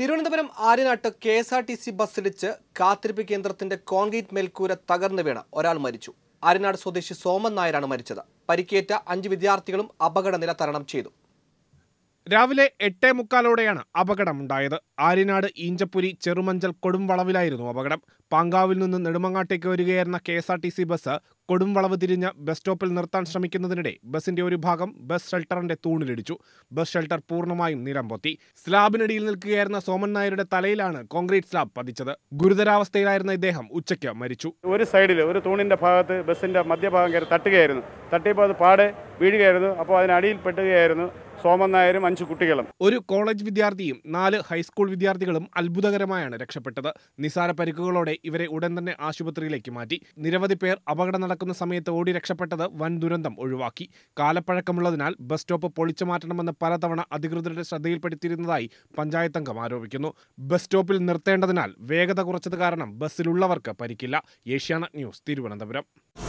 തിരുവനന്തപുരം ആര്യനാട്ട് K S R T C ബസ്സിടിച്ച് കാത്തിരിപ്പ് കേന്ദ്രത്തിന്റെ കോൺക്രീറ്റ് മേൽക്കൂര തകർന്നു വീണ് ഒരാൾ മരിച്ചു ആര്യനാട് സ്വദേശി സോമൻ നായരാണ് മരിച്ചത് പരിക്കേറ്റ അഞ്ച് വിദ്യാർത്ഥികളും അപകടനില തരണം ചെയ്തു രാവിലെ എട്ടേ മുക്കാലോടെയാണ് അപകടമുണ്ടായത് ആര്യനാട് ഈഞ്ചപ്പുരി ചെറുമഞ്ചൽ കൊടുംവളവിലായിരുന്നു അപകടം പാങ്കാവിൽ നിന്ന് നെടുമങ്ങാട്ടേക്ക് വരികയായിരുന്ന K S R T C bus കൊടുംവളവ് തിരിഞ്ഞ് ബസ് സ്റ്റോപ്പിൽ നിർത്താൻ ശ്രമിക്കുന്നതിനിടെ ബസിന്റെ ഒരു ഭാഗം ബസ് ഷെൽട്ടറിന്റെ തൂണിലിടിച്ചു ബസ് ഷെൽട്ടർ പൂർണ്ണമായും നിലംപൊത്തി സ്ലാബിനടിയിൽ നിൽക്കുകയായിരുന്ന സോമൻ നായരുടെ തലയിലാണ് കോൺക്രീറ്റ് സ്ലാബ് പതിച്ചത് ഗുരുതരാവസ്ഥയിലായിരുന്ന ഇദ്ദേഹം ഉച്ചയ്ക്ക് മരിച്ചു ഒരു സൈഡിൽ ഒരു തൂണിന്റെ ഭാഗത്ത് ബസിന്റെ മധ്യഭാഗം കയറി തട്ടുകയായിരുന്നു തട്ടിയപ്പോൾ അത് പാടെ വീഴുകയായിരുന്നു അപ്പോൾ അതിനടിയിൽ പെട്ടുകയായിരുന്നു സോമൻ നായരും അഞ്ച് കുട്ടികളും ഒരു കോളേജ് വിദ്യാർത്ഥിയും നാല് ഹൈസ്കൂൾ വിദ്യാർത്ഥികളും അത്ഭുതകരമായാണ് രക്ഷപ്പെട്ടത് നിസാര പരിക്കുകളോടെ ഇവരെ ഉടൻ തന്നെ ആശുപത്രിയിലേക്ക് മാറ്റി നിരവധി പേർ അപകടം നടക്കുന്ന സമയത്ത് ഓടി രക്ഷപ്പെട്ടത് വൻ ദുരന്തം ഒഴിവാക്കി കാലപ്പഴക്കമുള്ളതിനാൽ ബസ് സ്റ്റോപ്പ് പൊളിച്ചു മാറ്റണമെന്ന് പലതവണ അധികൃതരുടെ ശ്രദ്ധയിൽപ്പെടുത്തിയിരുന്നതായി പഞ്ചായത്ത് അംഗം ആരോപിക്കുന്നു ബസ് സ്റ്റോപ്പിൽ നിർത്തേണ്ടതിനാൽ വേഗത കുറച്ചത് കാരണം ബസ്സിലുള്ളവർക്ക് പരിക്കില്ല ഏഷ്യാനെറ്റ് ന്യൂസ് തിരുവനന്തപുരം